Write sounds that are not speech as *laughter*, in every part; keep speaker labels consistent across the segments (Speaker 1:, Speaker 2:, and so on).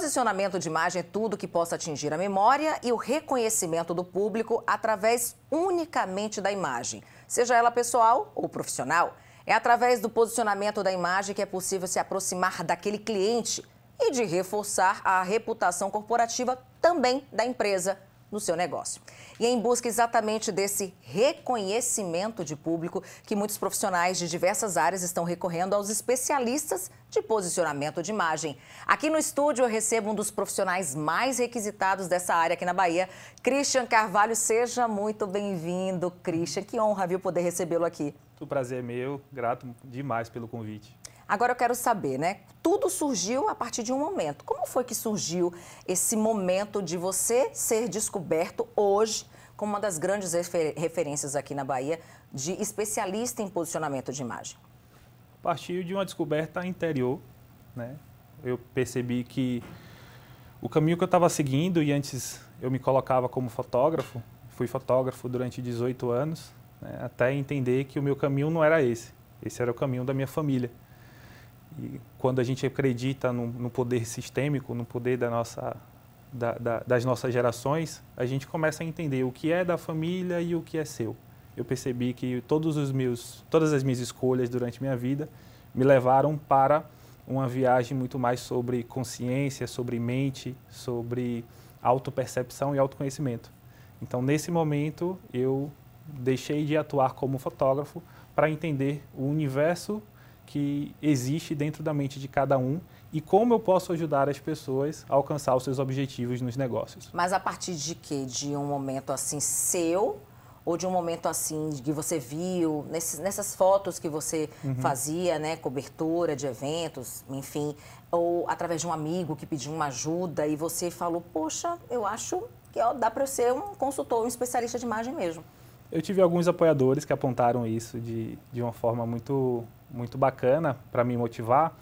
Speaker 1: Posicionamento de imagem é tudo que possa atingir a memória e o reconhecimento do público através unicamente da imagem, seja ela pessoal ou profissional. É através do posicionamento da imagem que é possível se aproximar daquele cliente e de reforçar a reputação corporativa também da empresa no seu negócio. E é em busca exatamente desse reconhecimento de público que muitos profissionais de diversas áreas estão recorrendo aos especialistas de posicionamento de imagem. Aqui no estúdio eu recebo um dos profissionais mais requisitados dessa área aqui na Bahia, Christian Carvalho. Seja muito bem-vindo, Christian. Que honra, viu,
Speaker 2: poder recebê-lo aqui. O prazer é meu, grato demais pelo convite.
Speaker 1: Agora eu quero saber, né? Tudo surgiu a partir de um momento. Como foi que surgiu esse momento de você ser descoberto hoje como uma das grandes refer referências aqui na Bahia de especialista em posicionamento de imagem?
Speaker 2: Partiu de uma descoberta interior, né? Eu percebi que o caminho que eu estava seguindo e antes eu me colocava como fotógrafo, fui fotógrafo durante 18 anos, né, até entender que o meu caminho não era esse. Esse era o caminho da minha família. E quando a gente acredita no, no poder sistêmico, no poder da nossa, da, da, das nossas gerações, a gente começa a entender o que é da família e o que é seu. Eu percebi que todos os meus, todas as minhas escolhas durante minha vida me levaram para uma viagem muito mais sobre consciência, sobre mente, sobre autopercepção e autoconhecimento. Então, nesse momento, eu deixei de atuar como fotógrafo para entender o universo que existe dentro da mente de cada um e como eu posso ajudar as pessoas a alcançar os seus objetivos nos negócios.
Speaker 1: Mas a partir de quê? De um momento assim seu ou de um momento assim que você viu nesses, nessas fotos que você uhum. fazia, né, cobertura de eventos, enfim, ou através de um amigo que pediu uma ajuda e você falou: "Poxa, eu acho que ó, dá para ser um consultor, um especialista de imagem mesmo".
Speaker 2: Eu tive alguns apoiadores que apontaram isso de, de uma forma muito muito bacana para me motivar,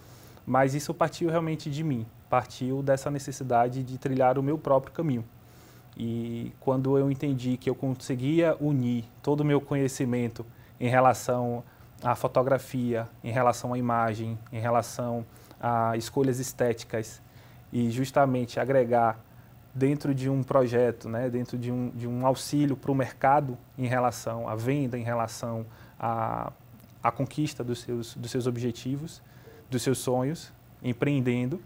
Speaker 2: mas isso partiu realmente de mim, partiu dessa necessidade de trilhar o meu próprio caminho. E quando eu entendi que eu conseguia unir todo o meu conhecimento em relação à fotografia, em relação à imagem, em relação a escolhas estéticas e justamente agregar dentro de um projeto, né, dentro de um, de um auxílio para o mercado em relação à venda, em relação a a conquista dos seus, dos seus objetivos, dos seus sonhos, empreendendo,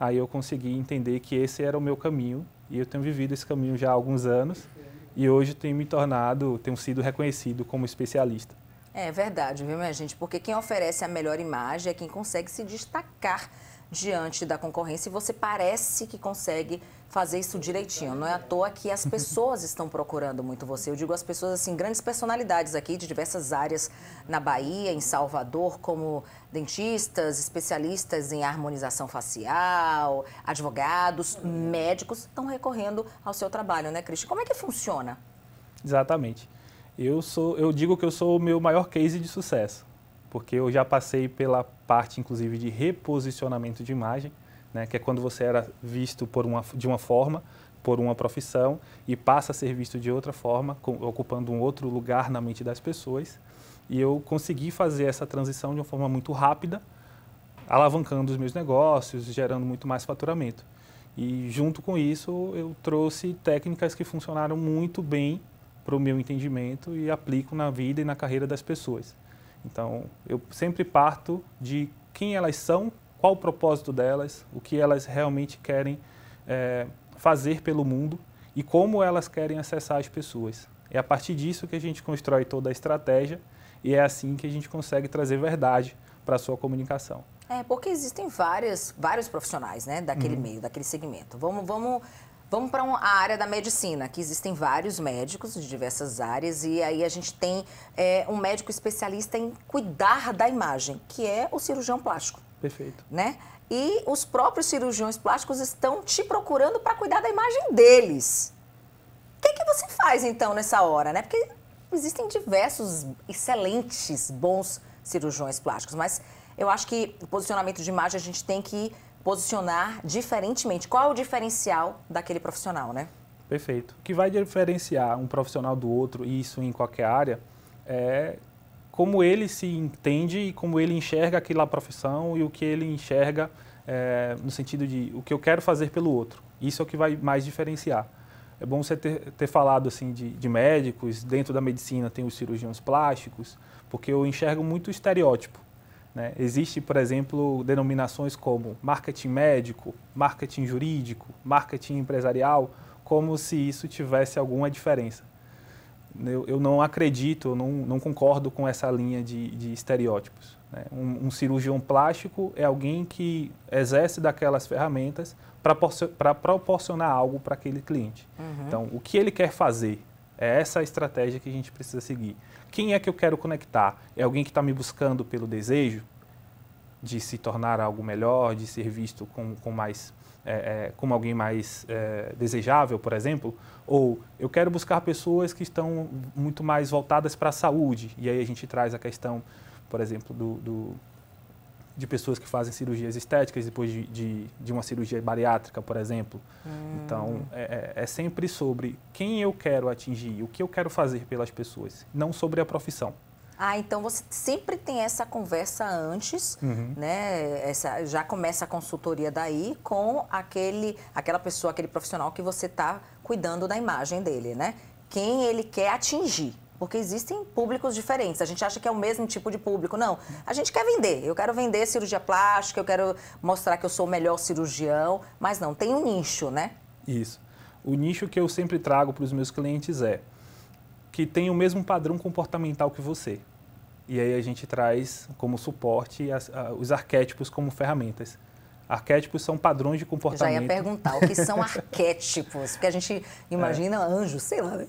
Speaker 2: aí eu consegui entender que esse era o meu caminho e eu tenho vivido esse caminho já há alguns anos e hoje tenho me tornado, tenho sido reconhecido como especialista.
Speaker 1: É verdade, viu, minha gente? Porque quem oferece a melhor imagem é quem consegue se destacar diante da concorrência e você parece que consegue fazer isso direitinho. Não é à toa que as uhum. pessoas estão procurando muito você. Eu digo as pessoas, assim, grandes personalidades aqui de diversas áreas na Bahia, em Salvador, como dentistas, especialistas em harmonização facial, advogados, médicos, estão recorrendo ao seu trabalho, né, Cristi? Como é que funciona?
Speaker 2: Exatamente. Eu sou, eu digo que eu sou o meu maior case de sucesso porque eu já passei pela parte, inclusive, de reposicionamento de imagem, né, que é quando você era visto por uma, de uma forma, por uma profissão, e passa a ser visto de outra forma, com, ocupando um outro lugar na mente das pessoas. E eu consegui fazer essa transição de uma forma muito rápida, alavancando os meus negócios, gerando muito mais faturamento. E junto com isso, eu trouxe técnicas que funcionaram muito bem para o meu entendimento e aplico na vida e na carreira das pessoas. Então, eu sempre parto de quem elas são, qual o propósito delas, o que elas realmente querem é, fazer pelo mundo e como elas querem acessar as pessoas. É a partir disso que a gente constrói toda a estratégia e é assim que a gente consegue trazer verdade para a sua comunicação.
Speaker 1: É, porque existem várias, vários profissionais né, daquele uhum. meio, daquele segmento. Vamos, vamos Vamos para a área da medicina, que existem vários médicos de diversas áreas e aí a gente tem é, um médico especialista em cuidar da imagem, que é o cirurgião plástico. Perfeito. Né? E os próprios cirurgiões plásticos estão te procurando para cuidar da imagem deles. O que, que você faz então nessa hora, né? Porque existem diversos excelentes, bons cirurgiões plásticos, mas eu acho que o posicionamento de imagem a gente tem que posicionar diferentemente. Qual é o diferencial daquele profissional, né?
Speaker 2: Perfeito. O que vai diferenciar um profissional do outro, e isso em qualquer área, é como ele se entende e como ele enxerga aquela profissão e o que ele enxerga é, no sentido de o que eu quero fazer pelo outro. Isso é o que vai mais diferenciar. É bom você ter, ter falado assim de, de, médicos, dentro da medicina tem os cirurgiões plásticos, porque eu enxergo muito estereótipo. Né? Existe, por exemplo, denominações como marketing médico, marketing jurídico, marketing empresarial, como se isso tivesse alguma diferença. Eu, eu não acredito, eu não, não concordo com essa linha de, de estereótipos. Né? Um, um, cirurgião plástico é alguém que exerce daquelas ferramentas para proporcionar algo para aquele cliente. Uhum. Então, o que ele quer fazer, é essa a estratégia que a gente precisa seguir. Quem é que eu quero conectar? É alguém que está me buscando pelo desejo de se tornar algo melhor, de ser visto com, com mais, é, é, como alguém mais é, desejável, por exemplo? Ou eu quero buscar pessoas que estão muito mais voltadas para a saúde, e aí a gente traz a questão, por exemplo, do, do de pessoas que fazem cirurgias estéticas depois de, de, de uma cirurgia bariátrica, por exemplo. Hum. Então, é, é, é, sempre sobre quem eu quero atingir, o que eu quero fazer pelas pessoas, não sobre a profissão.
Speaker 1: Ah, então você sempre tem essa conversa antes, uhum. né? Essa, já começa a consultoria daí com aquele, aquela pessoa, aquele profissional que você está cuidando da imagem dele, né? Quem ele quer atingir. Porque existem públicos diferentes. A gente acha que é o mesmo tipo de público. Não. A gente quer vender. Eu quero vender cirurgia plástica, eu quero mostrar que eu sou o melhor cirurgião. Mas não, tem um nicho, né?
Speaker 2: Isso. O nicho que eu sempre trago para os meus clientes é que tem o mesmo padrão comportamental que você. E aí a gente traz como suporte as, a, os arquétipos como ferramentas. Arquétipos são padrões de comportamento. Eu já ia perguntar, o que são *laughs*
Speaker 1: arquétipos? Porque a gente imagina
Speaker 2: é. anjos, sei lá. Né?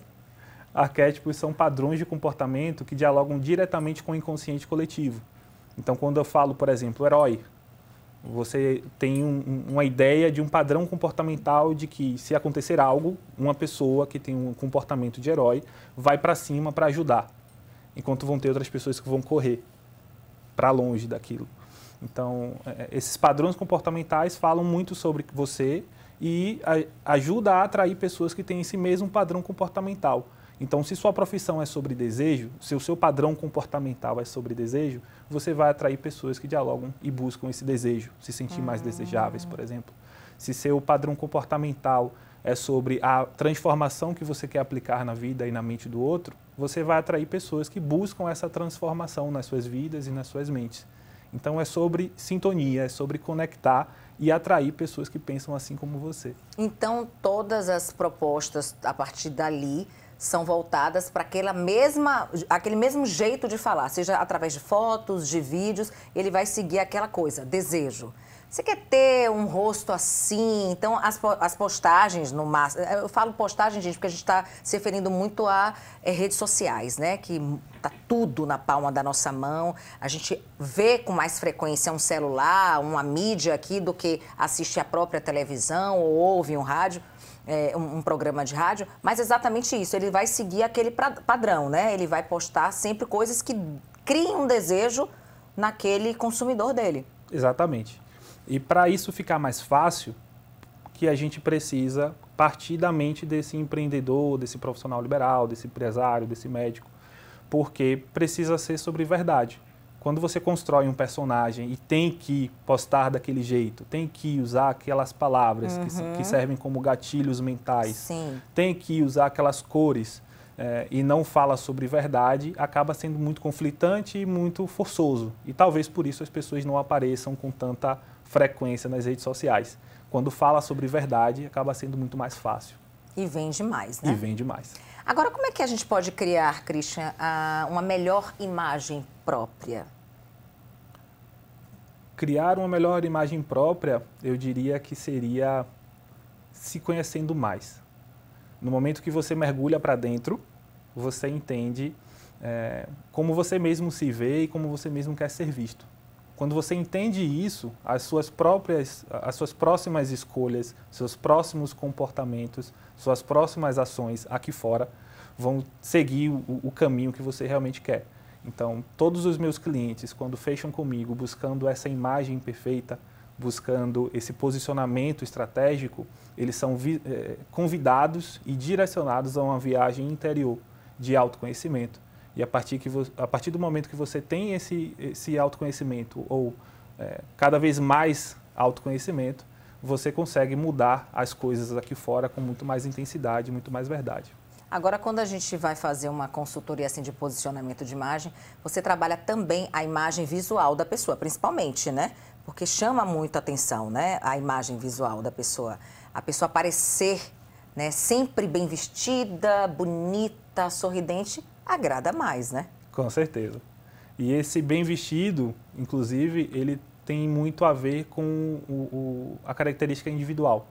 Speaker 2: arquétipos são padrões de comportamento que dialogam diretamente com o inconsciente coletivo. Então, quando eu falo, por exemplo, herói, você tem um, uma ideia de um padrão comportamental de que, se acontecer algo, uma pessoa que tem um comportamento de herói vai para cima para ajudar, enquanto vão ter outras pessoas que vão correr para longe daquilo. Então, é, é, esses padrões comportamentais falam muito sobre você e ajuda a atrair pessoas que têm esse mesmo padrão comportamental. Então, se sua profissão é sobre desejo, se o seu padrão comportamental é sobre desejo, você vai atrair pessoas que dialogam e buscam esse desejo, se sentir mais ah. desejáveis, por exemplo. Se seu padrão comportamental é sobre a transformação que você quer aplicar na vida e na mente do outro, você vai atrair pessoas que buscam essa transformação nas suas vidas e nas suas mentes. Então é sobre sintonia, é sobre conectar e atrair pessoas que pensam assim como você.
Speaker 1: Então todas as propostas a partir dali são voltadas para aquela mesma, aquele mesmo jeito de falar, seja através de fotos, de vídeos, ele vai seguir aquela coisa, desejo. Você quer ter um rosto assim? Então, as, as postagens no máximo. Eu falo postagem, gente, porque a gente está se referindo muito a é, redes sociais, né? Que tá tudo na palma da nossa mão. A gente vê com mais frequência um celular, uma mídia aqui do que assiste a própria televisão ou ouve um rádio é, um, um, programa de rádio, mas exatamente isso, ele vai seguir aquele pra, padrão, né? Ele vai postar sempre coisas que criem um desejo naquele consumidor dele.
Speaker 2: Exatamente. E para isso ficar mais fácil, que a gente precisa partir da mente desse empreendedor, desse profissional liberal, desse empresário, desse médico, porque precisa ser sobre verdade quando você constrói um personagem e tem que postar daquele jeito, tem que usar aquelas palavras uhum. que, que, servem como gatilhos mentais, Sim. tem que usar aquelas cores é, e não fala sobre verdade, acaba sendo muito conflitante e muito forçoso. E talvez por isso as pessoas não apareçam com tanta frequência nas redes sociais. Quando fala sobre verdade, acaba sendo muito mais fácil. E vende mais, né? E vende mais.
Speaker 1: Agora, como é que a gente pode criar, Christian, ah, uma melhor imagem
Speaker 2: própria? criar uma melhor imagem própria, eu diria que seria se conhecendo mais. No momento que você mergulha para dentro, você entende é, como você mesmo se vê e como você mesmo quer ser visto. Quando você entende isso, as suas próprias, as suas próximas escolhas, seus próximos comportamentos, suas próximas ações aqui fora vão seguir o, o caminho que você realmente quer. Então, todos os meus clientes, quando fecham comigo buscando essa imagem perfeita, buscando esse posicionamento estratégico, eles são eh, convidados e direcionados a uma viagem interior de autoconhecimento. E a partir, que a partir do momento que você tem esse, esse autoconhecimento, ou eh, cada vez mais autoconhecimento, você consegue mudar as coisas aqui fora com muito mais intensidade, muito mais verdade.
Speaker 1: Agora, quando a gente vai fazer uma consultoria assim de posicionamento de imagem, você trabalha também a imagem visual da pessoa, principalmente, né? Porque chama muito atenção, né? A imagem visual da pessoa. A pessoa parecer, né? Sempre bem vestida, bonita, sorridente, agrada mais, né?
Speaker 2: Com certeza. E esse bem vestido, inclusive, ele tem muito a ver com o, o, a característica individual.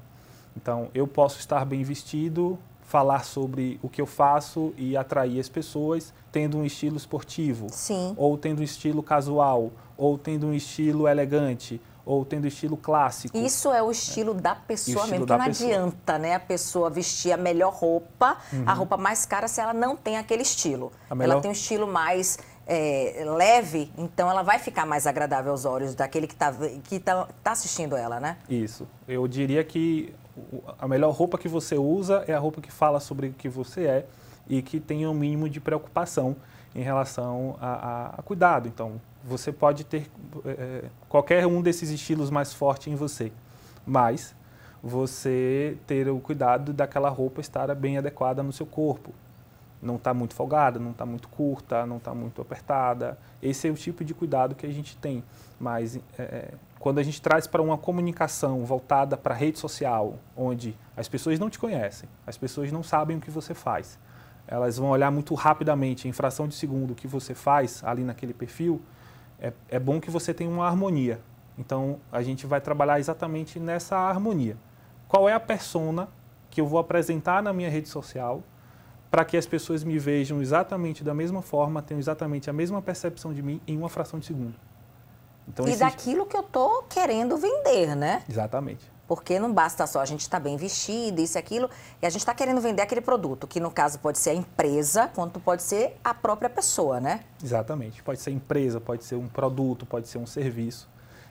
Speaker 2: Então, eu posso estar bem vestido falar sobre o que eu faço e atrair as pessoas tendo um estilo esportivo, Sim. ou tendo um estilo casual, ou tendo um estilo elegante, ou tendo estilo clássico.
Speaker 1: Isso é o estilo da pessoa estilo mesmo, da porque não pessoa. adianta né, a pessoa vestir a melhor roupa, uhum. a roupa mais cara, se ela não tem aquele estilo. Melhor... Ela tem um estilo mais é, leve, então ela vai ficar mais agradável aos olhos daquele que está que tá, tá assistindo ela, né?
Speaker 2: Isso. Eu diria que a melhor roupa que você usa é a roupa que fala sobre o que você é e que tenha um mínimo de preocupação em relação a, a, a cuidado. Então, você pode ter é, qualquer um desses estilos mais forte em você, mas você ter o cuidado daquela roupa estar bem adequada no seu corpo. Não está muito folgada, não está muito curta, não está muito apertada. Esse é o tipo de cuidado que a gente tem. Mas é, quando a gente traz para uma comunicação voltada para a rede social, onde as pessoas não te conhecem, as pessoas não sabem o que você faz, elas vão olhar muito rapidamente, em fração de segundo, o que você faz ali naquele perfil, é, é bom que você tenha uma harmonia. Então, a gente vai trabalhar exatamente nessa harmonia. Qual é a persona que eu vou apresentar na minha rede social para que as pessoas me vejam exatamente da mesma forma, tenham exatamente a mesma percepção de mim em uma fração de segundo? Então, e
Speaker 1: daquilo que eu estou querendo vender, né? Exatamente. Porque não basta só a gente estar tá bem vestida, isso e aquilo, e a gente está querendo vender aquele produto, que no caso pode ser a empresa, quanto pode ser a própria pessoa, né?
Speaker 2: Exatamente. Pode ser empresa, pode ser um produto, pode ser um serviço.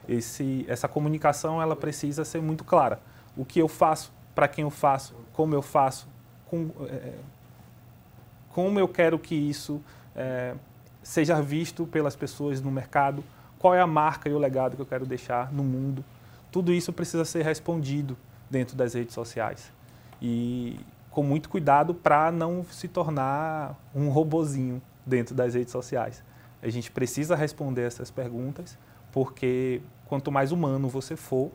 Speaker 2: Esse, essa comunicação ela precisa ser muito clara. O que eu faço, para quem eu faço, como eu faço, com, é, é, como eu quero que isso é, seja visto pelas pessoas no mercado, qual é a marca e o legado que eu quero deixar no mundo. Tudo isso precisa ser respondido dentro das redes sociais. E com muito cuidado para não se tornar um robozinho dentro das redes sociais. A gente precisa responder essas perguntas, porque quanto mais humano você for,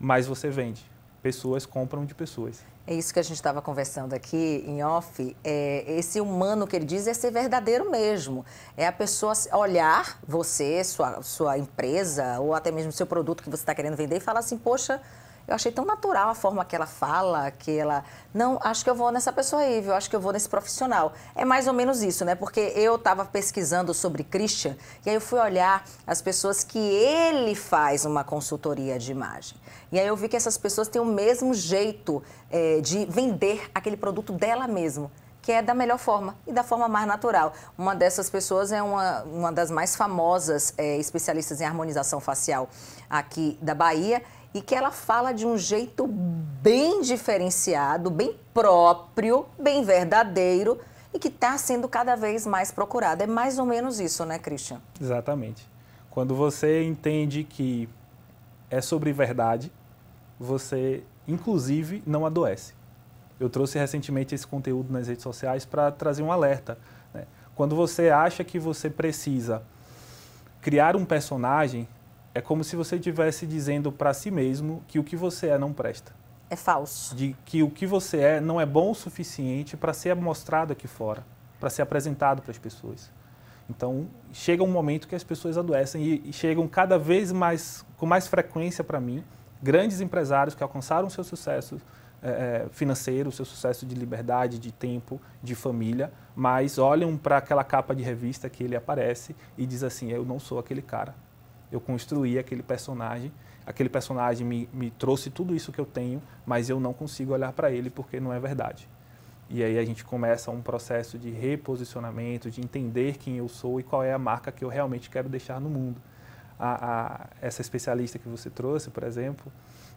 Speaker 2: mais você vende. Pessoas compram de pessoas.
Speaker 1: É isso que a gente estava conversando aqui em off. É, esse humano que ele diz é ser verdadeiro mesmo. É a pessoa olhar você, sua, sua empresa ou até mesmo seu produto que você está querendo vender e falar assim: poxa, eu achei tão natural a forma que ela fala, que ela. Não, acho que eu vou nessa pessoa aí, viu? Acho que eu vou nesse profissional. É mais ou menos isso, né? Porque eu estava pesquisando sobre Christian e aí eu fui olhar as pessoas que ele faz uma consultoria de imagem. E aí eu vi que essas pessoas têm o mesmo jeito é, de vender aquele produto dela mesmo que é da melhor forma e da forma mais natural. Uma dessas pessoas é uma, uma das mais famosas é, especialistas em harmonização facial aqui da Bahia e que ela fala de um jeito bem diferenciado, bem próprio, bem verdadeiro e que está sendo cada vez mais procurada. É mais ou menos isso, né, Christian?
Speaker 2: Exatamente. Quando você entende que é sobre verdade, você, inclusive, não adoece. Eu trouxe recentemente esse conteúdo nas redes sociais para trazer um alerta. Né? Quando você acha que você precisa criar um personagem, é como se você estivesse dizendo para si mesmo que o que você é não presta. É falso. De que o que você é não é bom o suficiente para ser mostrado aqui fora, para ser apresentado para as pessoas. Então, chega um momento que as pessoas adoecem e, e chegam cada vez mais, com mais frequência para mim, grandes empresários que alcançaram seu sucesso é, é financeiro, seu sucesso de liberdade, de tempo, de família, mas olham para aquela capa de revista que ele aparece e diz assim: Eu não sou aquele cara, eu construí aquele personagem. Aquele personagem me, me trouxe tudo isso que eu tenho, mas eu não consigo olhar para ele porque não é verdade. E aí a gente começa um processo de reposicionamento, de entender quem eu sou e qual é a marca que eu realmente quero deixar no mundo. A, a, essa especialista que você trouxe, por exemplo,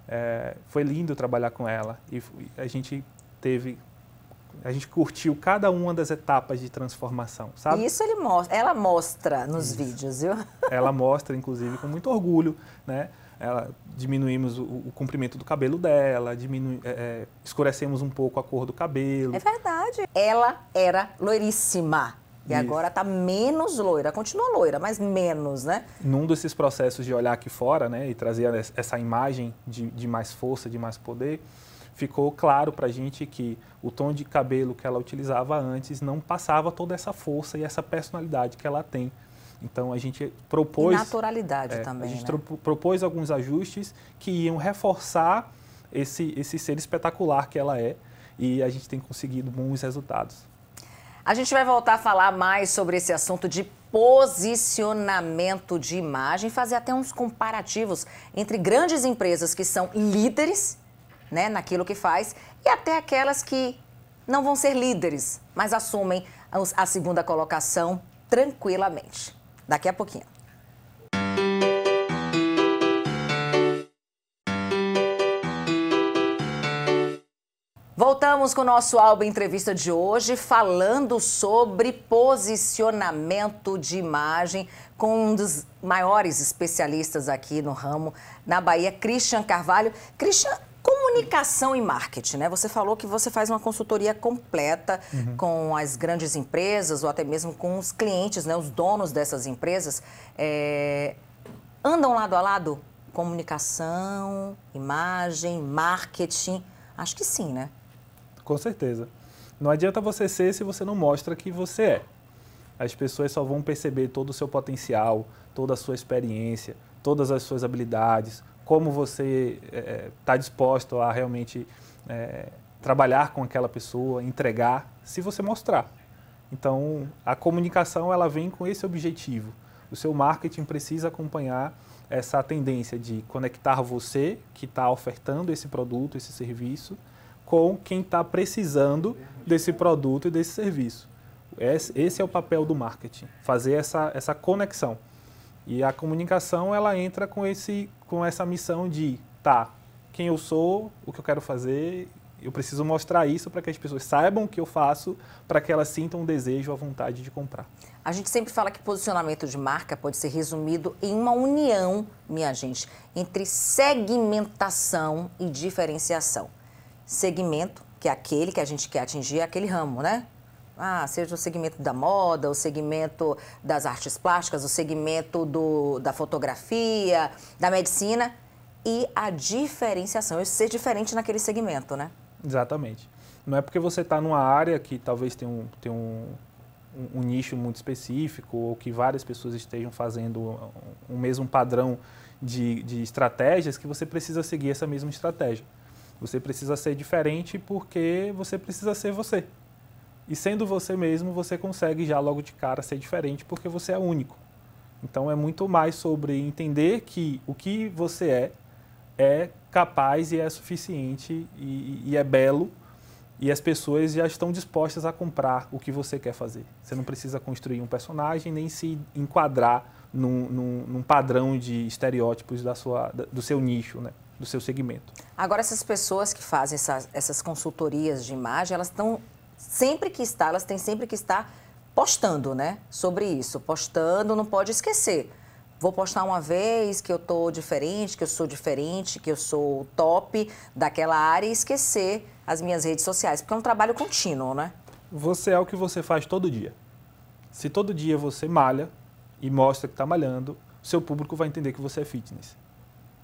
Speaker 2: é, foi lindo trabalhar com ela e a gente teve a gente curtiu cada uma das etapas de transformação, sabe? Isso
Speaker 1: ele mostra, ela mostra
Speaker 2: nos Isso. vídeos, viu? Ela *laughs* mostra, inclusive, com muito orgulho, né? Ela, diminuímos o, o comprimento do cabelo dela, diminu, é, é, escurecemos um pouco a cor do cabelo. É
Speaker 1: verdade. Ela era loiríssima. E Isso. agora está menos loira. Continua loira, mas menos, né?
Speaker 2: Num desses processos de olhar aqui fora, né, e trazer essa imagem de, de mais força, de mais poder, ficou claro para a gente que o tom de cabelo que ela utilizava antes não passava toda essa força e essa personalidade que ela tem. Então a gente propôs. E naturalidade é, também. A gente né? propôs alguns ajustes que iam reforçar esse, esse ser espetacular que ela é e a gente tem conseguido bons resultados.
Speaker 1: A gente vai voltar a falar mais sobre esse assunto de posicionamento de imagem, fazer até uns comparativos entre grandes empresas que são líderes né, naquilo que faz, e até aquelas que não vão ser líderes, mas assumem a segunda colocação tranquilamente. Daqui a pouquinho. Voltamos com o nosso álbum entrevista de hoje, falando sobre posicionamento de imagem com um dos maiores especialistas aqui no ramo, na Bahia, Christian Carvalho. Christian, Comunicação e marketing, né? Você falou que você faz uma consultoria completa uhum. com as grandes empresas ou até mesmo com os clientes, né? Os donos dessas empresas. É... Andam lado a lado? Comunicação, imagem, marketing. Acho que sim, né?
Speaker 2: Com certeza. Não adianta você ser se você não mostra que você é. As pessoas só vão perceber todo o seu potencial, toda a sua experiência, todas as suas habilidades, como você está é, é, disposto a realmente é, trabalhar com aquela pessoa, entregar, se você mostrar. Então, a comunicação ela vem com esse objetivo. O seu marketing precisa acompanhar essa tendência de conectar você que está ofertando esse produto, esse serviço, com quem está precisando desse produto e desse serviço. Esse é o papel do marketing, fazer essa, essa conexão. E a comunicação ela entra com esse com essa missão de, tá, quem eu sou, o que eu quero fazer, eu preciso mostrar isso para que as pessoas saibam o que eu faço, para que elas sintam o desejo, a vontade de comprar.
Speaker 1: A gente sempre fala que posicionamento de marca pode ser resumido em uma união, minha gente, entre segmentação e diferenciação. Segmento, que é aquele que a gente quer atingir, é aquele ramo, né? Ah, seja o segmento da moda, o segmento das artes plásticas, o segmento do, da fotografia, da medicina, e a diferenciação, isso ser diferente naquele segmento, né?
Speaker 2: Exatamente. Não é porque você está numa área que talvez tenha um, tenha um, um, um, nicho muito específico ou que várias pessoas estejam fazendo o mesmo padrão de, de estratégias que você precisa seguir essa mesma estratégia. Você precisa ser diferente porque você precisa ser você. E sendo você mesmo, você consegue já logo de cara ser diferente porque você é único. Então é muito mais sobre entender que o que você é é capaz e é suficiente e, e é belo e as pessoas já estão dispostas a comprar o que você quer fazer. Você não precisa construir um personagem nem se enquadrar num, num, num padrão de estereótipos da sua, do seu nicho, né? do seu segmento.
Speaker 1: Agora, essas pessoas que fazem essas, essas consultorias de imagem, elas estão sempre que está elas têm sempre que estar postando, né? Sobre isso. Postando, não pode esquecer. Vou postar uma vez que eu tô diferente, que eu sou diferente, que eu sou top daquela área e esquecer as minhas redes sociais, porque é um trabalho contínuo,
Speaker 2: né? Você é o que você faz todo dia. Se todo dia você malha e mostra que está malhando, seu público vai entender que você é fitness.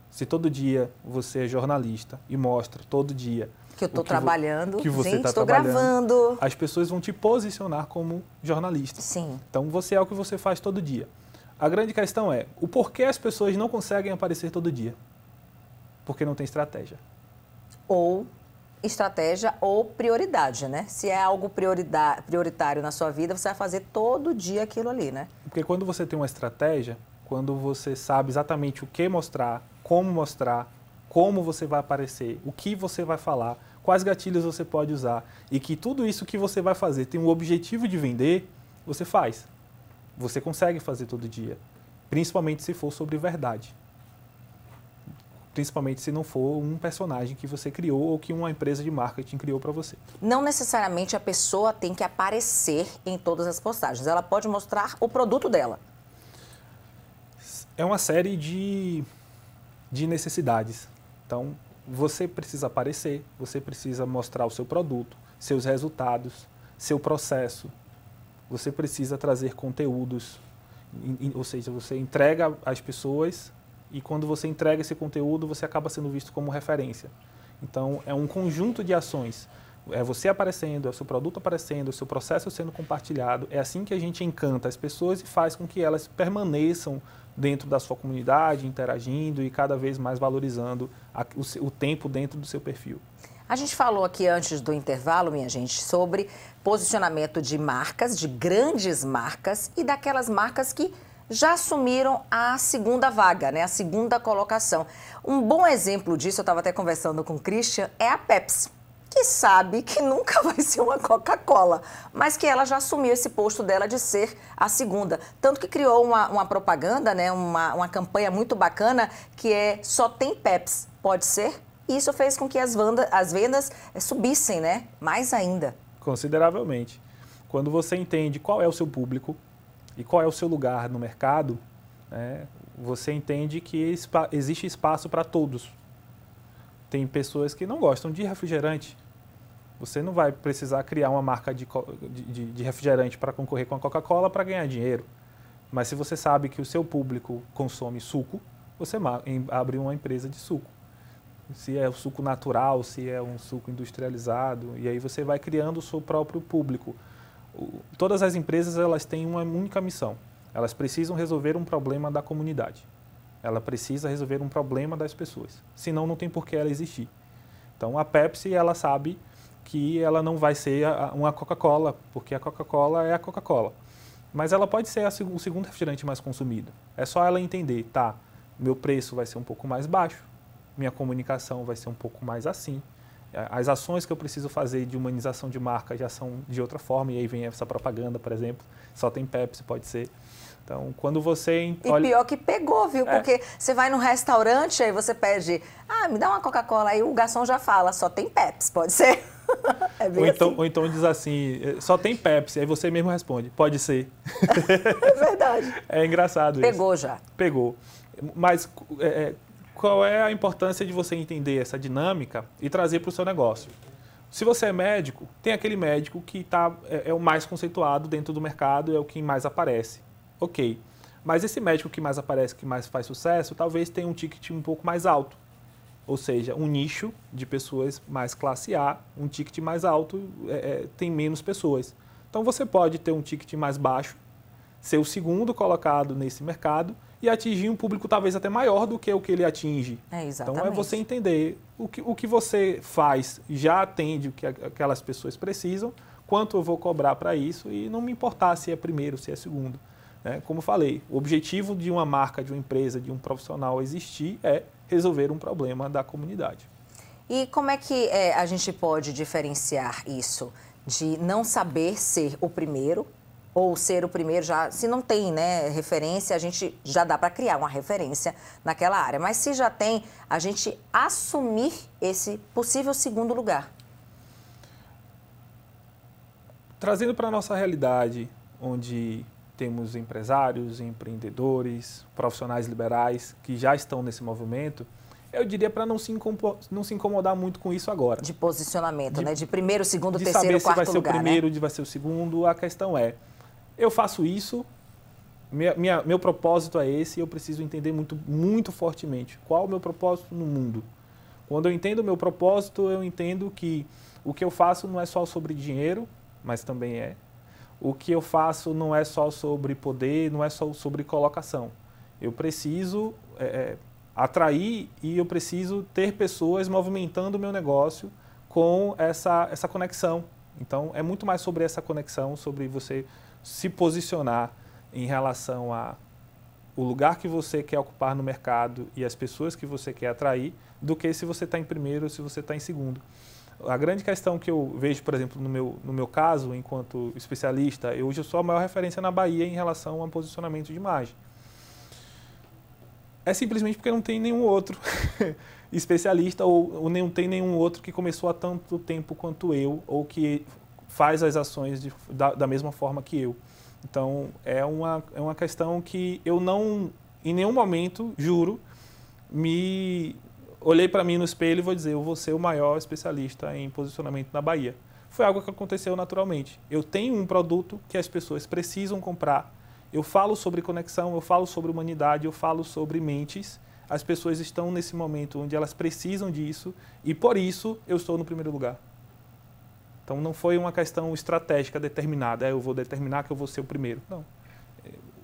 Speaker 2: Se todo dia você é jornalista e mostra todo dia que eu estou trabalhando, que você está gravando. As pessoas vão te posicionar como jornalista. Sim. Então você é o que você faz todo dia. A grande questão é o porquê as pessoas não conseguem aparecer todo dia? Porque não tem estratégia.
Speaker 1: Ou estratégia ou prioridade, né? Se é algo prioritário na sua vida, você vai fazer todo dia aquilo ali, né?
Speaker 2: Porque quando você tem uma estratégia, quando você sabe exatamente o que mostrar, como mostrar, como você vai aparecer, o que você vai falar, quais gatilhos você pode usar e que tudo isso que você vai fazer tem um objetivo de vender, você faz. Você consegue fazer todo dia, principalmente se for sobre verdade. Principalmente se não for um personagem que você criou ou que uma empresa de marketing criou para você.
Speaker 1: Não necessariamente a pessoa tem que aparecer em todas as postagens. Ela pode mostrar o produto dela.
Speaker 2: É uma série de, de necessidades então, você precisa aparecer, você precisa mostrar o seu produto, seus resultados, seu processo. Você precisa trazer conteúdos, ou seja, você entrega às pessoas e quando você entrega esse conteúdo, você acaba sendo visto como referência. Então, é um conjunto de ações é você aparecendo, é o seu produto aparecendo, é o seu processo sendo compartilhado. É assim que a gente encanta as pessoas e faz com que elas permaneçam dentro da sua comunidade, interagindo e cada vez mais valorizando a, o, o tempo dentro do seu perfil.
Speaker 1: A gente falou aqui antes do intervalo, minha gente, sobre posicionamento de marcas, de grandes marcas e daquelas marcas que já assumiram a segunda vaga, né? a segunda colocação. Um bom exemplo disso, eu estava até conversando com o Christian, é a Pepsi sabe que *laughs* nunca vai ser uma Coca-Cola, mas que ela já assumiu esse posto dela de ser a segunda. Tanto que criou uma, uma propaganda, né, uma, uma campanha muito bacana, que é só tem Pepsi, pode ser? E isso fez com que as, vanda, as vendas eh, subissem, né? Mais ainda.
Speaker 2: Consideravelmente. Quando você entende qual é o seu público e qual é o seu lugar no mercado, né, você entende que existe espaço para todos. Tem pessoas que não gostam de refrigerante, você não vai precisar criar uma marca de, de, de refrigerante para concorrer com a Coca-Cola para ganhar dinheiro. Mas se você sabe que o seu público consome suco, você abre uma empresa de suco. Se é o suco natural, se é um suco industrializado, e aí você vai criando o seu próprio público. O, todas as empresas elas têm uma única missão. Elas precisam resolver um problema da comunidade. Ela precisa resolver um problema das pessoas. Senão não tem por que ela existir. Então a Pepsi ela sabe que ela não vai ser uma Coca-Cola, porque a Coca-Cola é a Coca-Cola. Mas ela pode ser o segundo refrigerante mais consumido. É só ela entender, tá, meu preço vai ser um pouco mais baixo, minha comunicação vai ser um pouco mais assim, as ações que eu preciso fazer de humanização de marca já são de outra forma, e aí vem essa propaganda, por exemplo, só tem Pepsi, pode ser. Então, quando você. E olha... pior
Speaker 1: que pegou, viu? É. Porque você vai num restaurante, aí você pede, ah, me dá uma Coca-Cola, aí o garçom já fala, só tem Pepsi, pode ser? É ou,
Speaker 2: então, assim. ou então diz assim, é, só tem Pepsi, aí você mesmo responde, pode ser. *laughs* é verdade. É engraçado Pegou isso. já. Pegou. Mas é, é, qual é a importância de você entender essa dinâmica e trazer para o seu negócio? Se você é médico, tem aquele médico que tá, é, é o mais conceituado dentro do mercado, é o que mais aparece. Ok. Mas esse médico que mais aparece, que mais faz sucesso, talvez tenha um ticket um pouco mais alto. Ou seja, um nicho de pessoas mais classe A, um ticket mais alto é, é, tem menos pessoas. Então você pode ter um ticket mais baixo, ser o segundo colocado nesse mercado e atingir um público talvez até maior do que o que ele atinge.
Speaker 1: É, então é você
Speaker 2: entender o que, o que você faz já atende o que aquelas pessoas precisam, quanto eu vou cobrar para isso e não me importar se é primeiro, se é segundo. Né? Como falei, o objetivo de uma marca, de uma empresa, de um profissional existir é resolver um problema da comunidade.
Speaker 1: E como é que é, a gente pode diferenciar isso de não saber ser o primeiro ou ser o primeiro já, se não tem, né, referência, a gente já dá para criar uma referência naquela área. Mas se já tem, a gente assumir esse possível segundo lugar.
Speaker 2: Trazendo para a nossa realidade, onde temos empresários, empreendedores, profissionais liberais que já estão nesse movimento, eu diria para não, se não se incomodar muito com isso agora. De posicionamento, de, né? De primeiro, segundo, de terceiro, quarto lugar, se vai ser lugar, o né? primeiro, né? de vai ser o segundo. A questão é, eu faço isso, minha, minha, meu propósito é esse, eu preciso entender muito, muito fortemente qual é o meu propósito no mundo. Quando eu entendo o meu propósito, eu entendo que o que eu faço não é só sobre dinheiro, mas também é o que eu faço não é só sobre poder, não é só sobre colocação. Eu preciso é, é, atrair e eu preciso ter pessoas movimentando o meu negócio com essa, essa conexão. Então, é muito mais sobre essa conexão, sobre você se posicionar em relação a o lugar que você quer ocupar no mercado e as pessoas que você quer atrair, do que se você está em primeiro ou se você está em segundo. A grande questão que eu vejo, por exemplo, no meu, no meu caso, enquanto especialista, eu hoje sou a maior referência na Bahia em relação a posicionamento de imagem. É simplesmente porque não tem nenhum outro *laughs* especialista ou, ou não tem nenhum outro que começou há tanto tempo quanto eu ou que faz as ações de, da, da mesma forma que eu. Então, é uma, é uma questão que eu não, em nenhum momento, juro, me, olhei para mim no espelho e vou dizer, eu vou ser o maior especialista em posicionamento na Bahia. Foi algo que aconteceu naturalmente. Eu tenho um produto que as pessoas precisam comprar. Eu falo sobre conexão, eu falo sobre humanidade, eu falo sobre mentes. As pessoas estão nesse momento onde elas precisam disso e por isso eu estou no primeiro lugar. Então não foi uma questão estratégica determinada, é, eu vou determinar que eu vou ser o primeiro. Não.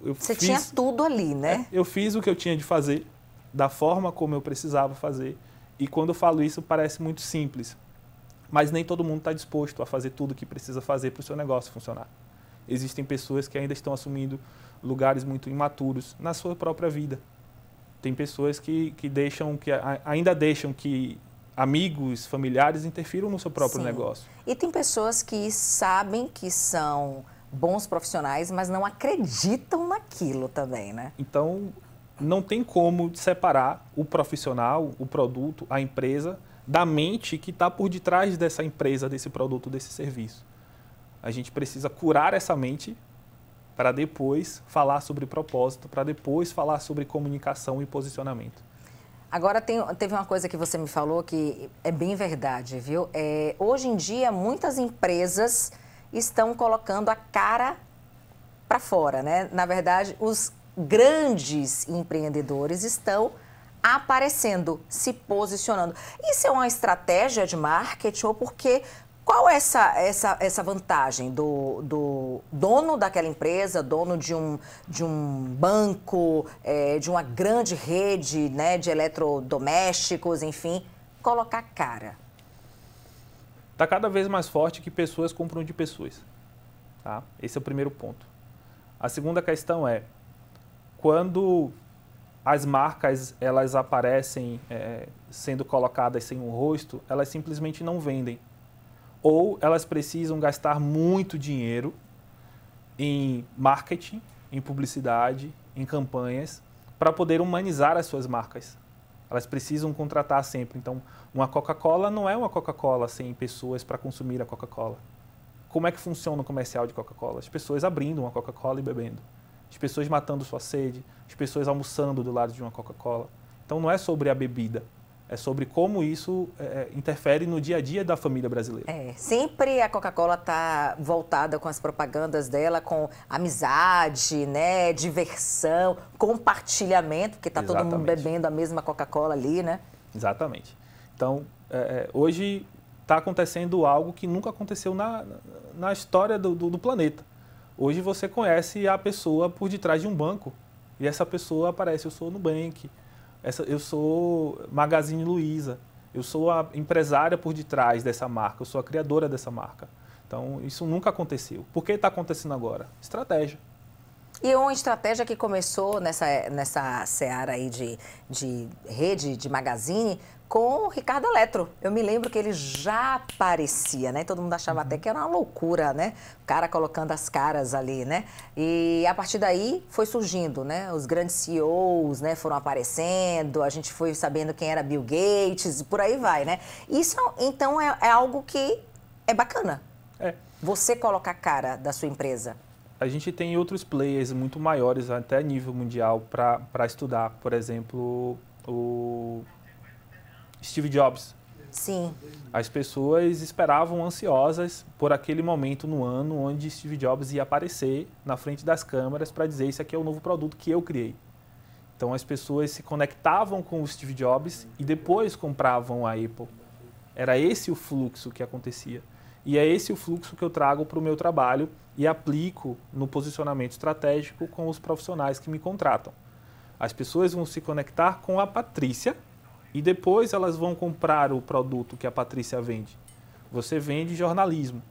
Speaker 2: Eu Você fiz, tinha tudo ali, né? É, eu fiz o que eu tinha de fazer da forma como eu precisava fazer. E quando eu falo isso, parece muito simples, mas nem todo mundo está disposto a fazer tudo o que precisa fazer para o seu negócio funcionar. Existem pessoas que ainda estão assumindo lugares muito imaturos na sua própria vida. Tem pessoas que, que deixam que ainda deixam que amigos, familiares interfiram no seu próprio Sim. negócio.
Speaker 1: E tem pessoas que sabem que são bons profissionais, mas não acreditam naquilo também,
Speaker 2: né? Então, não tem como separar o profissional, o produto, a empresa da mente que está por detrás dessa empresa, desse produto, desse serviço. A gente precisa curar essa mente para depois falar sobre propósito, para depois falar sobre comunicação e posicionamento.
Speaker 1: Agora, tem, teve uma coisa que você me falou que é bem verdade, viu? É, hoje em dia, muitas empresas estão colocando a cara para fora, né? Na verdade, os grandes empreendedores estão aparecendo, se posicionando. Isso é uma estratégia de marketing ou porque qual é essa, essa, essa vantagem do, do dono daquela empresa, dono de um, de um banco, é, de uma grande rede né, de eletrodomésticos, enfim, colocar cara?
Speaker 2: Está cada vez mais forte que pessoas compram de pessoas. Tá? Esse é o primeiro ponto. A segunda questão é, quando as marcas elas aparecem é, sendo colocadas sem um rosto, elas simplesmente não vendem. Ou elas precisam gastar muito dinheiro em marketing, em publicidade, em campanhas, para poder humanizar as suas marcas. Elas precisam contratar sempre. Então, uma Coca-Cola não é uma Coca-Cola sem pessoas para consumir a Coca-Cola. Como é que funciona o comercial de Coca-Cola? As pessoas abrindo uma Coca-Cola e bebendo as pessoas matando sua sede, as pessoas almoçando do lado de uma Coca-Cola. Então não é sobre a bebida, é sobre como isso é, é interfere no dia a dia da família brasileira. É,
Speaker 1: sempre a Coca-Cola está voltada com as propagandas dela, com amizade, né, diversão, compartilhamento, porque está todo mundo bebendo a mesma Coca-Cola ali, né?
Speaker 2: Exatamente. Então, é, é hoje está acontecendo algo que nunca aconteceu na, na história do, do, do planeta Hoje você conhece a pessoa por detrás de um banco e essa pessoa aparece, eu sou Nubank, essa, eu sou Magazine Luiza, eu sou a empresária por detrás dessa marca, eu sou a criadora dessa marca. Então, isso nunca aconteceu. Por que está acontecendo agora? Estratégia.
Speaker 1: E uma estratégia que começou nessa, nessa seara aí de, de rede, de magazine, com o Ricardo Eletro. Eu me lembro que ele já aparecia, né? Todo mundo achava até uhum. que era uma loucura, né? O cara colocando as caras ali, né? E a partir daí foi surgindo, né? Os grandes CEOs, né? Foram aparecendo, a gente foi sabendo quem era Bill Gates, e por aí vai, né? Isso, então, é, é algo que é bacana. É. Você colocar a cara da sua empresa
Speaker 2: a gente tem outros players muito maiores, até nível mundial, para estudar. Por exemplo, o Steve Jobs. Sim. As pessoas esperavam ansiosas por aquele momento no ano onde Steve Jobs ia aparecer na frente das câmeras para dizer isso aqui é o novo produto que eu criei. Então as pessoas se conectavam com o Steve Jobs e depois compravam a Apple. Era esse o fluxo que acontecia. E é esse o fluxo que eu trago para o meu trabalho e aplico no posicionamento estratégico com os profissionais que me contratam. As pessoas vão se conectar com a Patrícia, e depois elas vão comprar o produto que a Patrícia vende. Você vende jornalismo.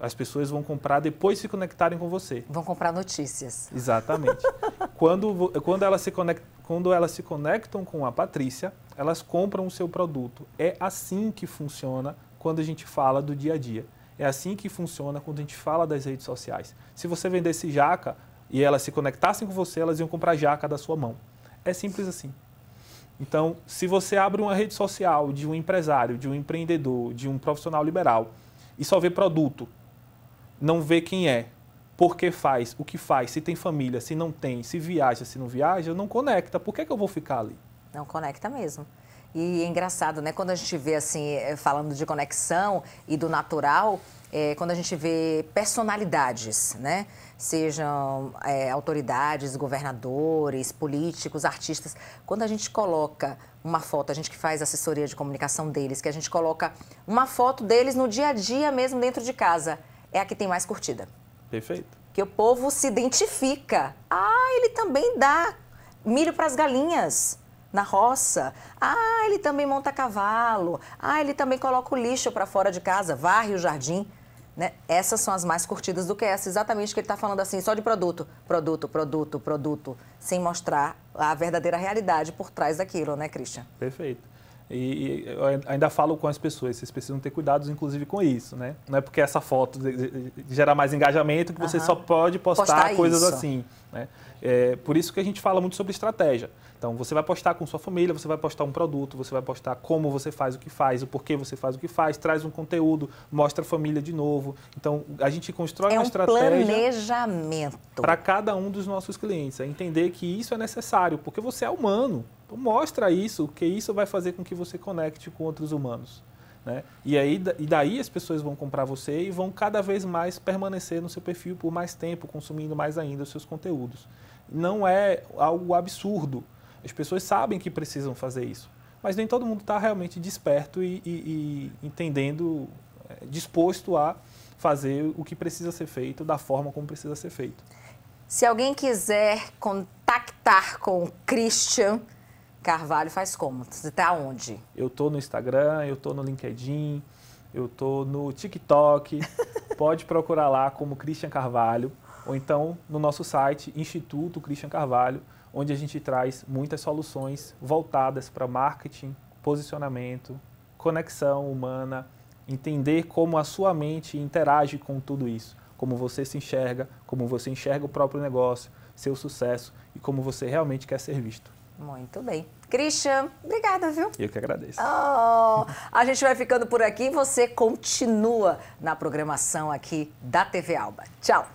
Speaker 2: As pessoas vão comprar depois se conectarem com você. Vão comprar notícias. Exatamente. *laughs* quando, quando, elas se conectam, quando elas se conectam com a Patrícia, elas compram o seu produto. É assim que funciona quando a gente fala do dia a dia. É assim que funciona quando a gente fala das redes sociais. Se você vendesse jaca e elas se conectassem com você, elas iam comprar jaca da sua mão. É simples assim. Então, se você abre uma rede social de um empresário, de um empreendedor, de um profissional liberal e só vê produto, não vê quem é, por que faz, o que faz, se tem família, se não tem, se viaja, se não viaja, não conecta. Por que, é que eu vou ficar ali?
Speaker 1: Não conecta mesmo. E é engraçado, né? Quando a gente vê, assim, eh, falando de conexão e do natural, é, quando a gente vê personalidades, né? Sejam é, autoridades, governadores, políticos, artistas. Quando a gente coloca uma foto, a gente que faz assessoria de comunicação deles, que a gente coloca uma foto deles no dia a dia mesmo dentro de casa, é a que tem mais curtida. Perfeito. Que o povo se identifica. Ah, ele também dá milho para as galinhas na roça. Ah, ele também monta cavalo. Ah, ele também coloca o lixo para fora de casa, varre o jardim. Né? Essas são as mais curtidas do que essa, exatamente que ele está falando assim, só de produto, produto, produto, produto, sem mostrar a verdadeira realidade por trás daquilo, né, Christian?
Speaker 2: Perfeito. E, e eu ainda falo com as pessoas, vocês precisam ter cuidados, inclusive, com isso, né? Não é porque essa foto gera mais engajamento que você só pode postar, postar coisas isso. assim. Né? É por isso que a gente fala muito sobre estratégia. Então, você vai postar com sua família, você vai postar um produto, você vai postar como você faz o que faz, o porquê você faz o que faz, traz um conteúdo, mostra a família de novo. Então, a gente constrói é uma um estratégia.
Speaker 1: planejamento.
Speaker 2: Para cada um dos nossos clientes. É entender que isso é necessário, porque você é humano. Então, mostra isso, que isso vai fazer com que você conecte com outros humanos. Né? E, aí, e daí as pessoas vão comprar você e vão cada vez mais permanecer no seu perfil por mais tempo, consumindo mais ainda os seus conteúdos. Não é algo absurdo. As pessoas sabem que precisam fazer isso, mas nem todo mundo está realmente desperto e, e, e entendendo, é, disposto a fazer o que precisa ser feito da forma como precisa ser feito.
Speaker 1: Se alguém quiser contactar com o Christian, Carvalho faz como? Você está onde?
Speaker 2: Eu tô no Instagram, eu tô no LinkedIn, eu tô no TikTok. *laughs* Pode procurar lá como Christian Carvalho ou então no nosso site Instituto Christian Carvalho, onde a gente traz muitas soluções voltadas para marketing, posicionamento, conexão humana, entender como a sua mente interage com tudo isso, como você se enxerga, como você enxerga o próprio negócio, seu sucesso e como você realmente quer ser visto.
Speaker 1: Muito bem. Christian, obrigada, viu? Eu que agradeço. Oh, a gente vai ficando por aqui. Você continua na programação aqui da TV Alba. Tchau.